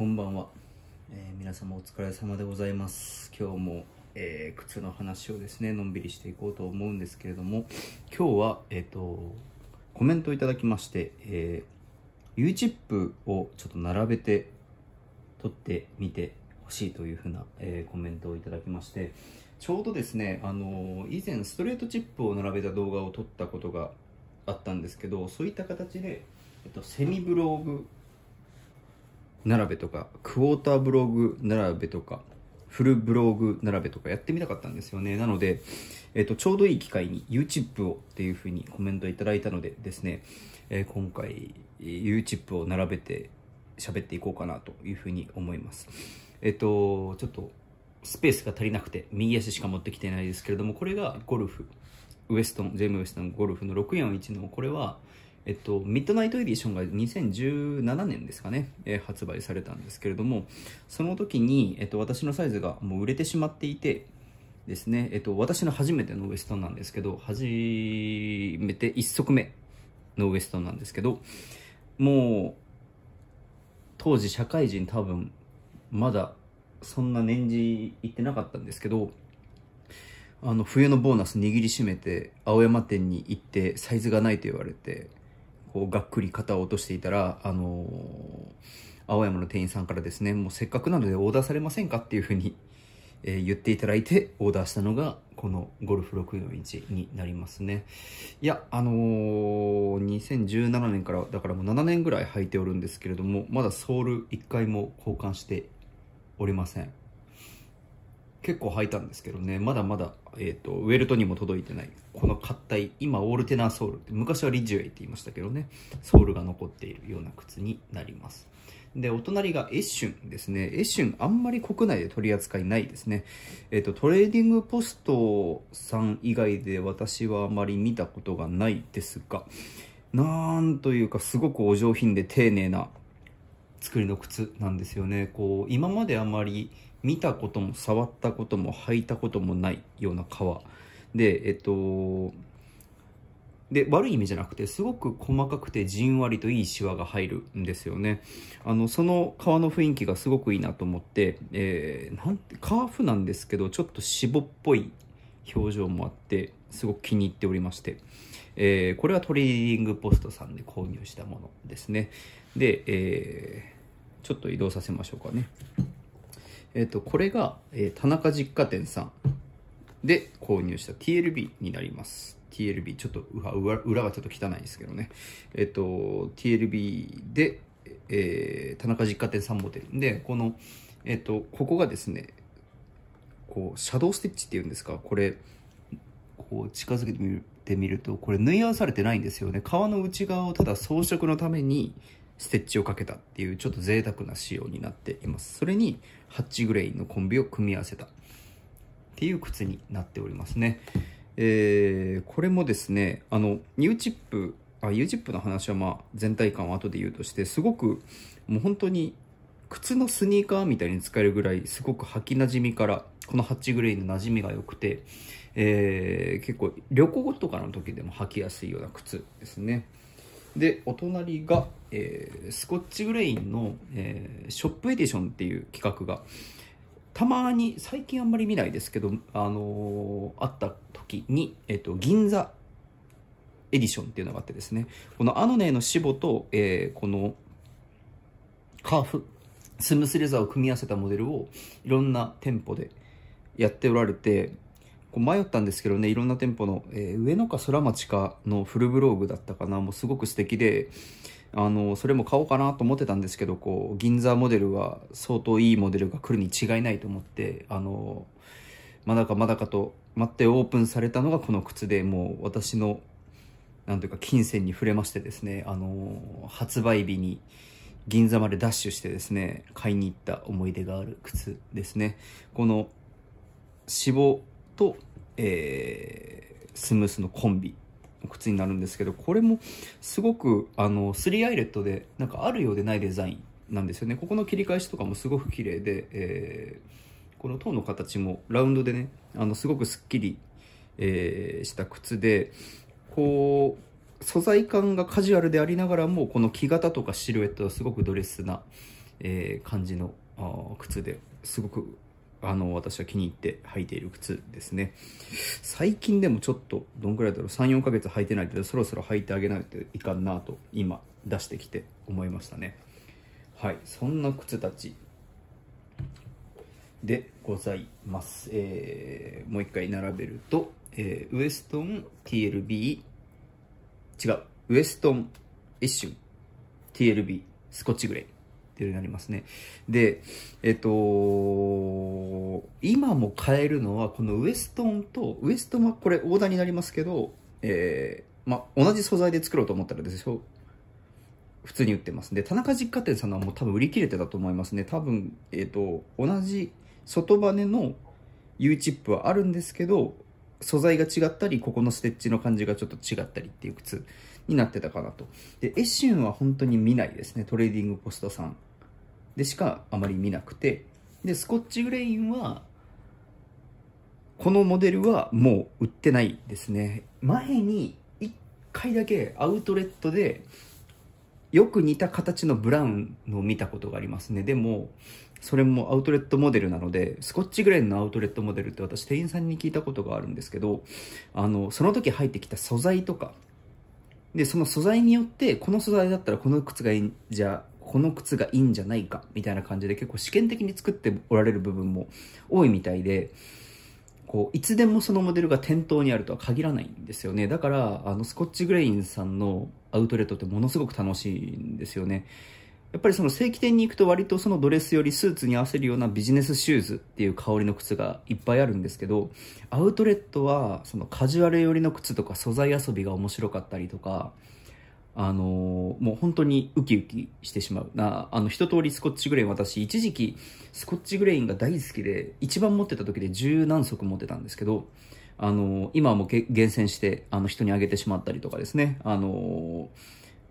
こんばんは、えー、皆様お疲れ様でございます今日も、えー、靴の話をですねのんびりしていこうと思うんですけれども今日はえっ、ー、とコメントをいただきまして、えー、U チップをちょっと並べて撮ってみてほしいというふうな、えコメントをいただきましてちょうどですね、あの以前ストレートチップを並べた動画を撮ったことがあったんですけどそういった形で、えっと、セミブログ並べとか、クォーターブログ並べとか、フルブログ並べとかやってみたかったんですよね。なので、えっ、と、ちょうどいい機会に YouTube をっていうふうにコメントいただいたのでですね、えー、今回 YouTube を並べて喋っていこうかなというふうに思います。えっ、と、ちょっとスペースが足りなくて右足しか持ってきてないですけれども、これがゴルフ、ウエストン、ジェームウエストンゴルフの641のこれは、えっと、ミッドナイトエディションが2017年ですかね、えー、発売されたんですけれども、その時に、えっと、私のサイズがもう売れてしまっていて、ですね、えっと、私の初めてのウエストなんですけど、初めて1足目のウエストなんですけど、もう、当時社会人多分、まだそんな年次行ってなかったんですけど、あの、冬のボーナス握りしめて、青山店に行って、サイズがないと言われて、こうがっくり肩を落としていたら、あの青山の店員さんからですね、もうせっかくなのでオーダーされませんかっていうふうに、えー、言っていただいてオーダーしたのが、このゴルフ64 1になりますね。いや、あのー、2017年から、だからもう7年ぐらい履いておるんですけれども、まだソール1回も交換しておりません。結構履いたんですけどね、まだまだ、えっ、ー、と、ウェルトにも届いてない、この合体、今、オールテナーソール、昔はリジュエイって言いましたけどね、ソールが残っているような靴になります。で、お隣がエッシュンですね。エッシュン、あんまり国内で取り扱いないですね。えっ、ー、と、トレーディングポストさん以外で私はあまり見たことがないですが、なんというか、すごくお上品で丁寧な作りの靴なんですよね。こう、今まであまり、見たことも触ったことも履いたこともないような革でえっとで悪い意味じゃなくてすごく細かくてじんわりといいシワが入るんですよねあのその皮の雰囲気がすごくいいなと思って、えー、なんてカーフなんですけどちょっと脂肪っぽい表情もあってすごく気に入っておりまして、えー、これはトレーディングポストさんで購入したものですねで、えー、ちょっと移動させましょうかねえっ、ー、と、これが、えー、田中実家店さんで購入した TLB になります。TLB、ちょっと裏がちょっと汚いですけどね。えっ、ー、と、TLB で、えー、田中実家店さんモデル。で、この、えっ、ー、と、ここがですね、こう、シャドウステッチっていうんですか、これ、こう近づけてみるてみると、これ縫い合わされてないんですよね。革の内側をただ装飾のために、ステッチをかけたっていうちょっと贅沢な仕様になっています。それにハッチグレインのコンビを組み合わせたっていう靴になっておりますね。えー、これもですね、あの、ニューチップ、あ、ーチップの話はまあ全体感を後で言うとして、すごくもう本当に靴のスニーカーみたいに使えるぐらいすごく履きなじみからこのハッチグレイのなじみが良くて、えー、結構旅行とかの時でも履きやすいような靴ですね。でお隣が、えー、スコッチグレインの、えー、ショップエディションっていう企画がたまに最近あんまり見ないですけど、あのー、あった時に、えーと、銀座エディションっていうのがあってですねこのアノネーのシボと、えー、このハーフスムースレザーを組み合わせたモデルをいろんな店舗でやっておられてこう迷ったんですけどね、いろんな店舗の、えー、上野か空町かのフルブログだったかな、もうすごく素敵で、あの、それも買おうかなと思ってたんですけど、こう、銀座モデルは相当いいモデルが来るに違いないと思って、あの、まだかまだかと待ってオープンされたのがこの靴で、もう私の、なんというか金銭に触れましてですね、あの、発売日に、銀座までダッシュしてですね、買いに行った思い出がある靴ですね。この、脂肪、と、えー、スムースのコンビの靴になるんですけどこれもすごくあのーアイレットでなんかあるようでないデザインなんですよねここの切り返しとかもすごく綺麗で、えー、この塔の形もラウンドでねあのすごくすっきり、えー、した靴でこう素材感がカジュアルでありながらもこの木型とかシルエットはすごくドレスな、えー、感じの靴ですごくあの、私は気に入って履いている靴ですね。最近でもちょっと、どんくらいだろう、3、4ヶ月履いてないけど、そろそろ履いてあげないといかんなと、今、出してきて思いましたね。はい、そんな靴たちでございます。えー、もう一回並べると、えー、ウエストン TLB、違う、ウエストン一瞬 TLB スコッチグレイ。っていうようになりますね。で、えっと、今も買えるのは、このウエストンと、ウエストンはこれオーダーになりますけど、えー、ま同じ素材で作ろうと思ったらでしょ普通に売ってます。で、田中実家店さんはもう多分売り切れてたと思いますね。多分、えっ、ー、と、同じ外バネの U チップはあるんですけど、素材が違ったり、ここのステッチの感じがちょっと違ったりっていう靴になってたかなと。で、エシュンは本当に見ないですね、トレーディングポストさん。でしかあまり見なくてでスコッチグレインはこのモデルはもう売ってないですね前に1回だけアウトレットでよく似た形のブラウンのを見たことがありますねでもそれもアウトレットモデルなのでスコッチグレーンのアウトレットモデルって私店員さんに聞いたことがあるんですけどあのその時入ってきた素材とかでその素材によってこの素材だったらこの靴がいいんじゃこの靴がいいんじゃないかみたいな感じで結構試験的に作っておられる部分も多いみたいで、こう、いつでもそのモデルが店頭にあるとは限らないんですよね。だから、あの、スコッチグレインさんのアウトレットってものすごく楽しいんですよね。やっぱりその正規店に行くと割とそのドレスよりスーツに合わせるようなビジネスシューズっていう香りの靴がいっぱいあるんですけど、アウトレットはそのカジュアル寄りの靴とか素材遊びが面白かったりとか、あのもう本当にウキウキしてしまうなあの一通りスコッチグレイン私一時期スコッチグレインが大好きで一番持ってた時で十何足持ってたんですけどあの今はもう厳選してあの人にあげてしまったりとかですねあの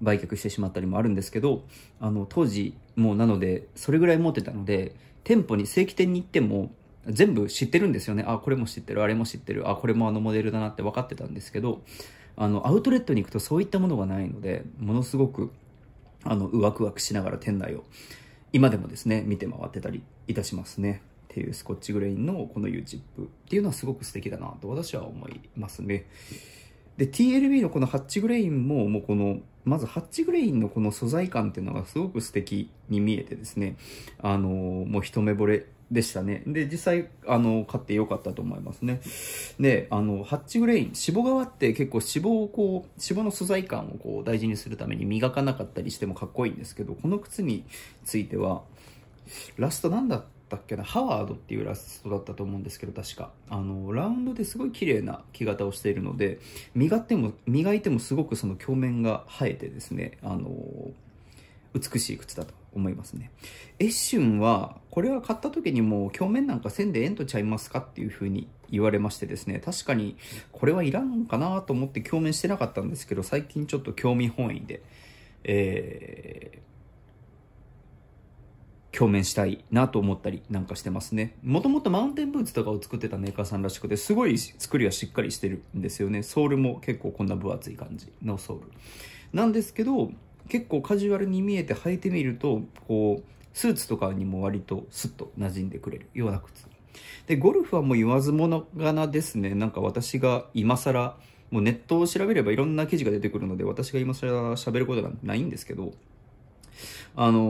売却してしまったりもあるんですけどあの当時もうなのでそれぐらい持ってたので店舗に正規店に行っても全部知ってるんですよねあこれも知ってるあれも知ってるあこれもあのモデルだなって分かってたんですけどあのアウトレットに行くとそういったものがないのでものすごくあのワクワクしながら店内を今でもですね見て回ってたりいたしますねっていうスコッチグレインのこの u チップっていうのはすごく素敵だなと私は思いますねで TLB のこのハッチグレインももうこのまずハッチグレインのこの素材感っていうのがすごく素敵に見えてですねあのもう一目ぼれでしたね。で、実際、あの、買ってよかったと思いますね。で、あの、ハッチグレイン、脂肪側って結構脂肪をこう、脂肪の素材感をこう大事にするために磨かなかったりしてもかっこいいんですけど、この靴については、ラストなんだったっけな、ハワードっていうラストだったと思うんですけど、確か。あの、ラウンドですごい綺麗な木型をしているので、磨っても、磨いてもすごくその鏡面が生えてですね、あの、美しい靴だと思いますね。エッシュンは、これは買った時にもう表面なんかせんでええんとちゃいますかっていう風に言われましてですね、確かにこれはいらんかなと思って表面してなかったんですけど、最近ちょっと興味本位で、えー、共鳴したいなと思ったりなんかしてますね。もともとマウンテンブーツとかを作ってたメーカーさんらしくて、すごい作りはしっかりしてるんですよね。ソールも結構こんな分厚い感じのソール。なんですけど、結構カジュアルに見えて履いてみるとこうスーツとかにも割とスッと馴染んでくれるような靴でゴルフはもう言わずもがなですねなんか私が今更もうネットを調べればいろんな記事が出てくるので私が今更喋ることなんてないんですけどあの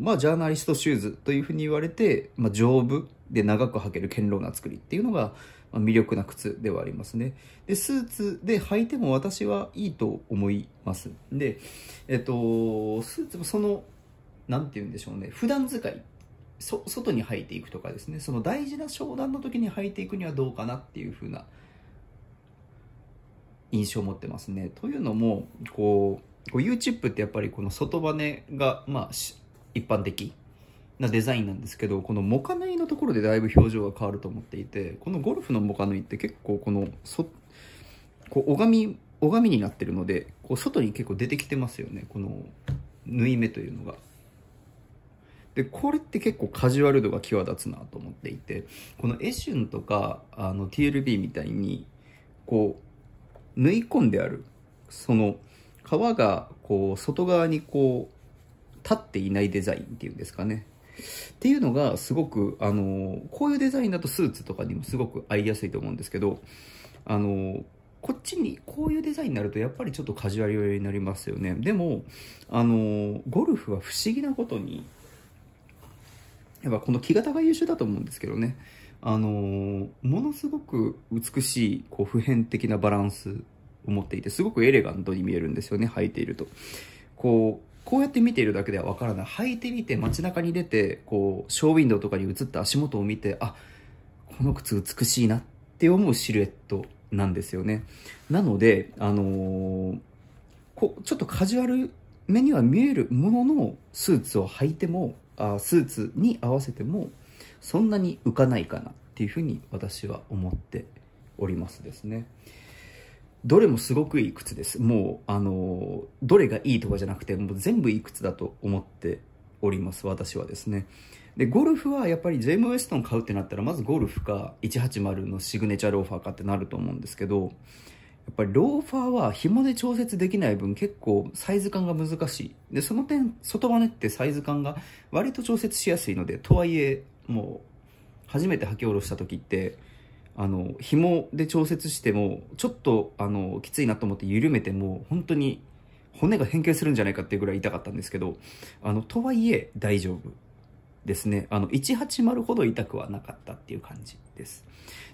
ー、まあジャーナリストシューズというふうに言われて、まあ、丈夫で長く履ける堅牢な作りっていうのがまあ、魅力な靴ではありますね。で、スーツで履いても私はいいと思います。で、えっと、スーツもその、なんて言うんでしょうね、普段使いそ外に履いていくとかですねその大事な商談の時に履いていくにはどうかなっていうふうな印象を持ってますね。というのもこうこう YouTube ってやっぱりこの外バネが、まあ、一般的なデザインなんですけどこのモカ縫いのところでだいぶ表情が変わると思っていてこのゴルフのモカ縫いって結構このそこう拝み拝みになってるのでこう外に結構出てきてますよねこの縫い目というのが。でこれって結構カジュアル度が際立つなと思っていてこのエシュンとかあの TLB みたいにこう縫い込んであるその皮がこう外側にこう立っていないデザインっていうんですかねっていうのがすごく、あの、こういうデザインだとスーツとかにもすごく合いやすいと思うんですけど、あの、こっちに、こういうデザインになるとやっぱりちょっとカジュアル用になりますよね。でも、あの、ゴルフは不思議なことに、やっぱこの木型が優秀だと思うんですけどね。あのものすごく美しい、こう、普遍的なバランスを持っていて、すごくエレガントに見えるんですよね、履いていると。こう、こうやって見ているだけではわからない。履いてみて、街中に出て、こう、ショーウィンドウとかに映った足元を見て、あ、この靴美しいなって思うシルエットなんですよね。なので、あのー、こちょっとカジュアル目には見えるもののスーツを履いても、あスーツに合わせても、そんなに浮かないかなっていうふうに私は思っておりますですね。どれもすごくいい靴です。もう、あの、どれがいいとかじゃなくて、もう全部いい靴だと思っております、私はですね。で、ゴルフはやっぱりジェイム・ウェストン買うってなったら、まずゴルフか180のシグネチャーローファーかってなると思うんですけど、やっぱりローファーは紐で調節できない分結構サイズ感が難しい。で、その点、外羽ってサイズ感が割と調節しやすいので、とはいえ、もう、初めて履き下ろした時って、あの紐で調節してもちょっとあのきついなと思って緩めても本当に骨が変形するんじゃないかっていうぐらい痛かったんですけどあのとはいえ大丈夫ですねあの180ほど痛くはなかったっていう感じです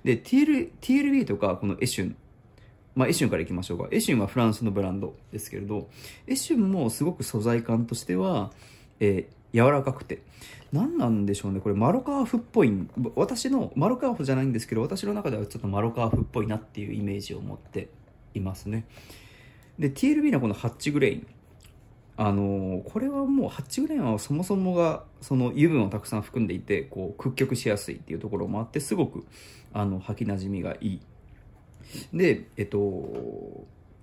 で TL TLB とかこのエシュンまあ、エシュンからいきましょうか。エシュンはフランスのブランドですけれど、エシュンもすごく素材感としては、えー、柔らかくて何なんでしょうねこれマロカーフっぽい私のマロカーフじゃないんですけど私の中ではちょっとマロカーフっぽいなっていうイメージを持っていますねで TLB のこのハッチグレインあのー、これはもうハッチグレインはそもそもがその油分をたくさん含んでいてこう屈曲しやすいっていうところもあってすごくあの履きなじみがいいでえっと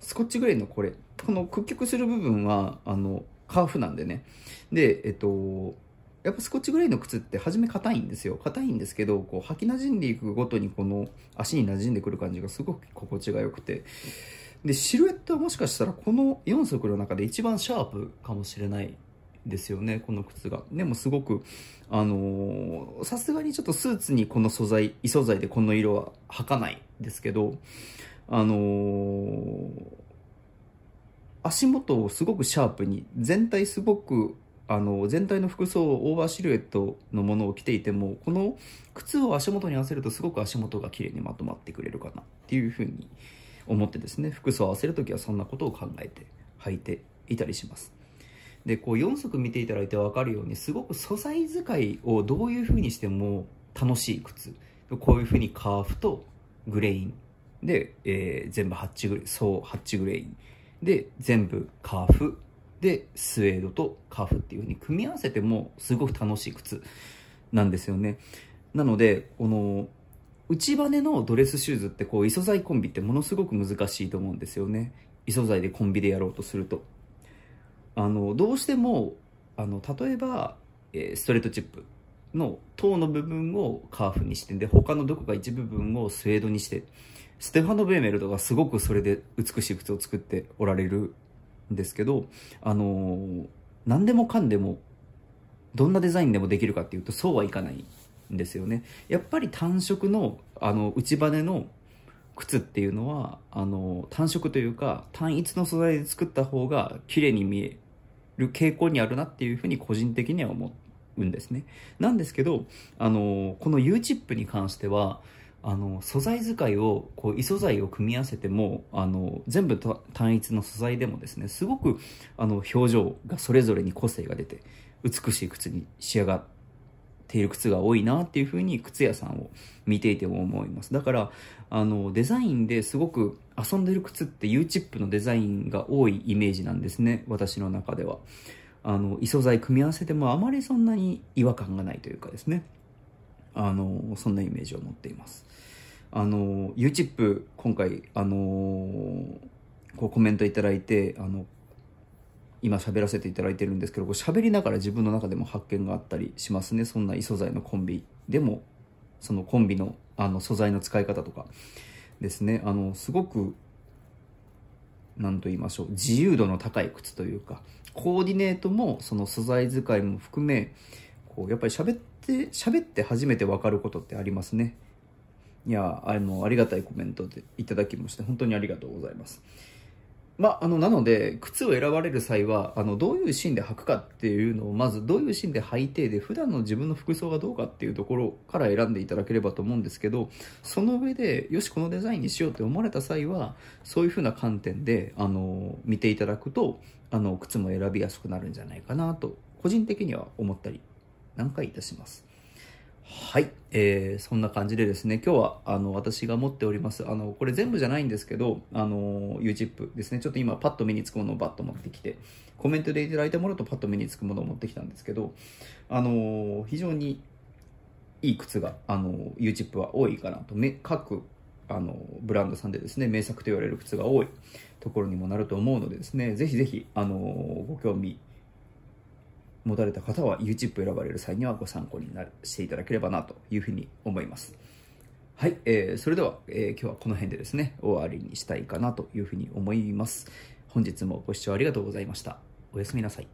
スコッチグレーのこれこの屈曲する部分はあのハーフなんでね。で、えっと、やっぱスコッチグレーの靴って初め硬いんですよ。硬いんですけど、こう履き馴染んでいくごとにこの足に馴染んでくる感じがすごく心地が良くて。で、シルエットはもしかしたらこの4足の中で一番シャープかもしれないですよねこの靴がでもすごくあのさすがにちょっとスーツにこの素材異素材でこの色は履かないですけどあのー、足元をすごくシャープに全体すごくあの全体の服装オーバーシルエットのものを着ていてもこの靴を足元に合わせるとすごく足元が綺麗にまとまってくれるかなっていうふうに思ってですね服装を合わせる時はそんなことを考えて履いていたりしますでこう4足見ていただいて分かるようにすごく素材使いをどういうふうにしても楽しい靴こういうふうにカーフとグレインで、えー、全部ハッチグレイそうハッチグレインで、全部カーフ。で、スウェードとカーフっていう風に組み合わせてもすごく楽しい靴なんですよね。なので、この、内バネのドレスシューズってこう、異素材コンビってものすごく難しいと思うんですよね。異素材でコンビでやろうとすると。あの、どうしても、あの、例えば、えストレートチップの頭の部分をカーフにしてで他のどこか一部分をスウェードにしてステファノ・ベーメルとかすごくそれで美しい靴を作っておられるんですけど、あのー、何でもかんでもどんなデザインでもできるかっていうとそうはいかないんですよね。やっぱり単色のあの内バネの靴っていうのはあの単色というか単一の素材で作った方が綺麗に見える傾向にあるなっていうふうに個人的には思うんですね。なんですけどあのこの U チップに関してはあの素材使いをこう異素材を組み合わせてもあの全部単一の素材でもですねすごくあの表情がそれぞれに個性が出て美しい靴に仕上がっている靴が多いなっていうふうに靴屋さんを見ていても思いますだからあのデザインですごく遊んでる靴って U チップのデザインが多いイメージなんですね私の中ではあの異素材組み合わせてもあまりそんなに違和感がないというかですねあのそんなイメージを持っています。あの u t h i p 今回あのこうコメントいただいてあの今喋らせていただいてるんですけどこう喋りながら自分の中でも発見があったりしますねそんな異素材のコンビでもそのコンビのあの素材の使い方とかですねあのすごく何と言いましょう自由度の高い靴というかコーディネートもその素材使いも含めこうやっぱり喋ってって喋って初めて分かることってありますねいやあのありがたいコメントでいただきまして本当にありがとうございますまあ、あのなので靴を選ばれる際はあのどういうシーンで履くかっていうのをまずどういうシーンで履いてで普段の自分の服装がどうかっていうところから選んでいただければと思うんですけどその上でよしこのデザインにしようって思われた際はそういうふうな観点であの見ていただくとあの靴も選びやすくなるんじゃないかなと個人的には思ったり何回いたします。はい、えー、そんな感じでですね、今日はあの私が持っております、あのこれ全部じゃないんですけど、あの UZIP ですね、ちょっと今パッと目につくものをバッと持ってきて、コメントでいただいたものとパッと目につくものを持ってきたんですけど、あの非常にいい靴が、あの UZIP は多いかなと、各あのブランドさんでですね、名作と言われる靴が多いところにもなると思うのでですね、ぜひぜひ、あのご興味持たれた方は YouTube 選ばれる際にはご参考になるしていただければなというふうに思います。はい、えー、それでは、えー、今日はこの辺でですね、終わりにしたいかなというふうに思います。本日もご視聴ありがとうございました。おやすみなさい。